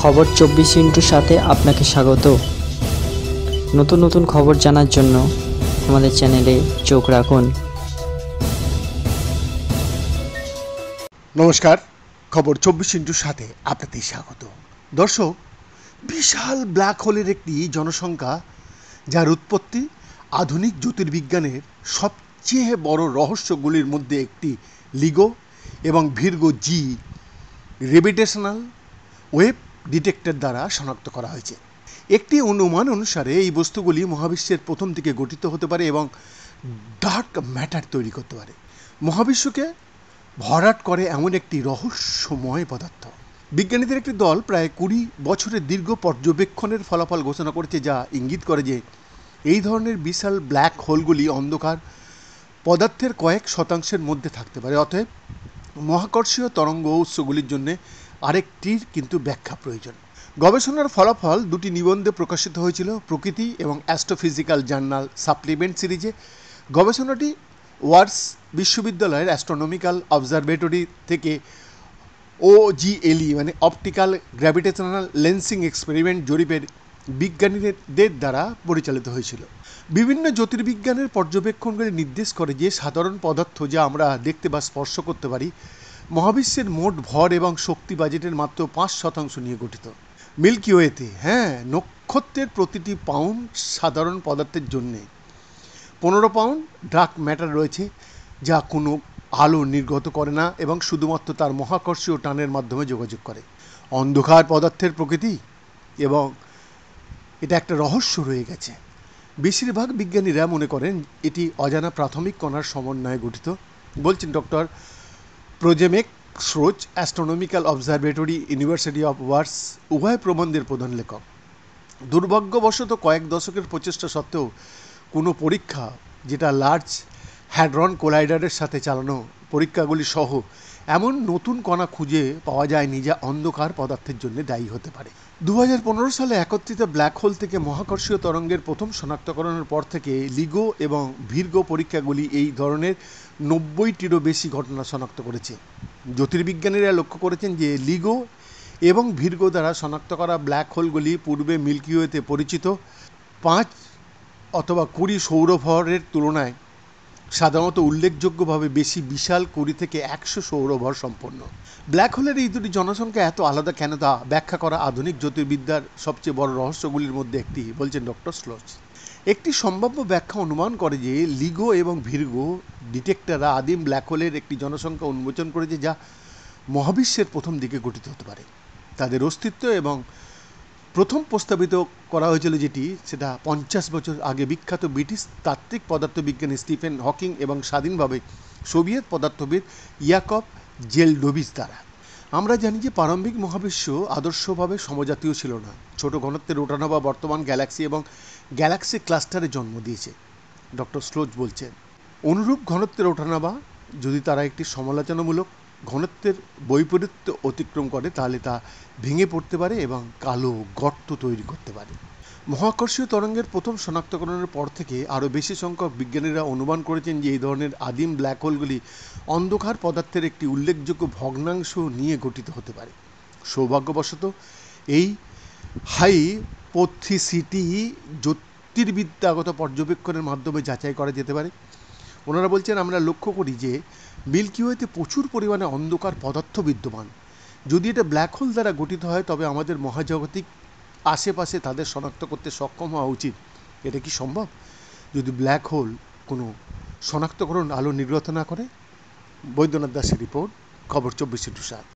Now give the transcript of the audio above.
খবর চব্বিশ ইন্টুর সাথে আপনাকে স্বাগত নতুন নতুন খবর জানার জন্য আমাদের চ্যানেলে চোখ রাখুন নমস্কার খবর চব্বিশ ইন্টুর সাথে আপনাদের স্বাগত দর্শক বিশাল ব্ল্যাক হোলের একটি জনসংখ্যা যার উৎপত্তি আধুনিক জ্যোতির্বিজ্ঞানের সবচেয়ে বড় রহস্যগুলির মধ্যে একটি লিগো এবং ভির্গো জি রেভিটেশনাল ওয়েব ডিটেক্টর দ্বারা শনাক্ত করা হয়েছে একটি অনুমান অনুসারে এই বস্তুগুলি মহাবিশ্বের প্রথম দিকে গঠিত হতে পারে এবং ডার্ক ম্যাটার তৈরি করতে পারে মহাবিশ্বকে ভরাট করে এমন একটি রহস্যময় পদার্থ বিজ্ঞানীদের একটি দল প্রায় কুড়ি বছরের দীর্ঘ পর্যবেক্ষণের ফলাফল ঘোষণা করেছে যা ইঙ্গিত করে যে এই ধরনের বিশাল ব্ল্যাক হোলগুলি অন্ধকার পদার্থের কয়েক শতাংশের মধ্যে থাকতে পারে অতএব মহাকর্ষীয় তরঙ্গ উৎসগুলির জন্যে আরেকটির কিন্তু ব্যাখ্যা প্রয়োজন গবেষণার ফলাফল দুটি নিবন্ধে প্রকাশিত হয়েছিল প্রকৃতি এবং অ্যাস্ট্রোফিজিক্যাল জার্নাল সাপ্লিমেন্ট সিরিজে গবেষণাটি ওয়ার্স বিশ্ববিদ্যালয়ের অ্যাস্ট্রোনমিক্যাল অবজারভেটরি থেকে ওজিএলই e, মানে অপটিক্যাল গ্র্যাভিটেশনাল লেন্সিং এক্সপেরিমেন্ট জরিপের বিজ্ঞানীদের দ্বারা পরিচালিত হয়েছিল বিভিন্ন জ্যোতির্বিজ্ঞানের পর্যবেক্ষণগুলি নির্দেশ করে যে সাধারণ পদার্থ যা আমরা দেখতে বা স্পর্শ করতে পারি মহাবিশ্বের মোট ভর এবং শক্তি বাজেটের মাত্র পাঁচ শতাংশ নিয়ে গঠিত মিল্কি ওয়েতে হ্যাঁ নক্ষত্রের প্রতিটি পাউন্ড সাধারণ পদার্থের জন্যে পনেরো পাউন্ড ডার্ক ম্যাটার রয়েছে যা কোনো আলো নির্গত করে না এবং শুধুমাত্র তার মহাকর্ষীয় টানের মাধ্যমে যোগাযোগ করে অন্ধকার পদার্থের প্রকৃতি এবং এটা একটা রহস্য রয়ে গেছে বেশিরভাগ বিজ্ঞানীরা মনে করেন এটি অজানা প্রাথমিক কণার সমন্বয়ে গঠিত বলছেন ডক্টর প্রোজেমেক স্রোচ astronomical observatory University of Warsaw উভয় প্রবন্ধের প্রধান লেখক দুর্ভাগ্যবশত কয়েক দশকের প্রচেষ্টা সত্ত্বেও কোনো পরীক্ষা যেটা লার্জ হ্যাড্রন কোলাইডারের সাথে চালানো পরীক্ষাগুলি সহ এমন নতুন কণা খুঁজে পাওয়া যায়নি যা অন্ধকার পদার্থের জন্য দায়ী হতে পারে দু সালে একত্রিত ব্ল্যাক হোল থেকে মহাকর্ষীয় তরঙ্গের প্রথম শনাক্তকরণের পর থেকে লিগো এবং ভির্গো পরীক্ষাগুলি এই ধরনের নব্বইটিরও বেশি ঘটনা শনাক্ত করেছে জ্যোতির্বিজ্ঞানীরা লক্ষ্য করেছেন যে লিগো এবং ভির্গো দ্বারা শনাক্ত করা ব্ল্যাক হোলগুলি পূর্বে মিল্কিওয়েতে পরিচিত পাঁচ অথবা কুড়ি সৌরভরের তুলনায় সাধারণত উল্লেখযোগ্যভাবে বেশি বিশাল কুড়ি থেকে একশো সৌরভর সম্পন্ন ব্ল্যাক হোলের এই দুটি জনসংখ্যা এত আলাদা কেন তা ব্যাখ্যা করা আধুনিক জ্যোতির্বিদ্যার সবচেয়ে বড় রহস্যগুলির মধ্যে একটি বলছেন ডক্টর স্লোচ একটি সম্ভাব্য ব্যাখ্যা অনুমান করে যে লিগো এবং ভির্গো ডিটেক্টররা আদিম ব্ল্যাক হোলের একটি জনসংখ্যা উন্মোচন করেছে যা মহাবিশ্বের প্রথম দিকে গঠিত হতে পারে তাদের অস্তিত্ব এবং প্রথম প্রস্তাবিত করা হয়েছিল যেটি সেটা পঞ্চাশ বছর আগে বিখ্যাত ব্রিটিশ তাত্ত্বিক পদার্থবিজ্ঞানী স্টিফেন হকিং এবং স্বাধীনভাবে সোভিয়েত পদার্থবিদ ইয়াকব জেলডোভিস দ্বারা আমরা জানি যে প্রারম্ভিক মহাবিশ্ব আদর্শভাবে সমজাতীয় ছিল না ছোট ঘনত্বের ওঠানো বা বর্তমান গ্যালাক্সি এবং গ্যালাক্সি ক্লাস্টারে জন্ম দিয়েছে ডক্টর স্লোজ বলছেন অনুরূপ ঘনত্বের ওঠানামা যদি তারা একটি সমালোচনামূলক ঘনত্বের বৈপরীত্য অতিক্রম করে তাহলে তা ভেঙে পড়তে পারে এবং কালো গর্ত তৈরি করতে পারে মহাকর্ষীয় তরঙ্গের প্রথম শনাক্তকরণের পর থেকে আরও বেশি সংখ্যক বিজ্ঞানীরা অনুমান করেছেন যে এই ধরনের আদিম ব্ল্যাক হোলগুলি অন্ধকার পদার্থের একটি উল্লেখযোগ্য ভগ্নাংশ নিয়ে গঠিত হতে পারে সৌভাগ্যবশত এই হাই পথিসিটি জ্যোতির্বিদ্যাগত পর্যবেক্ষণের মাধ্যমে যাচাই করা যেতে পারে ওনারা বলছেন আমরা লক্ষ্য করি যে মিল্কিওয়েতে প্রচুর পরিমাণে অন্ধকার পদার্থ বিদ্যমান যদি এটা ব্ল্যাক হোল দ্বারা গঠিত হয় তবে আমাদের মহাজাগতিক আশেপাশে তাদের শনাক্ত করতে সক্ষম হওয়া উচিত এটা কি সম্ভব যদি ব্ল্যাক হোল কোনো শনাক্তকরণ আলো নির্গত না করে বৈদ্যনাথ দাসের রিপোর্ট খবর চব্বিশে ইন্টু সাত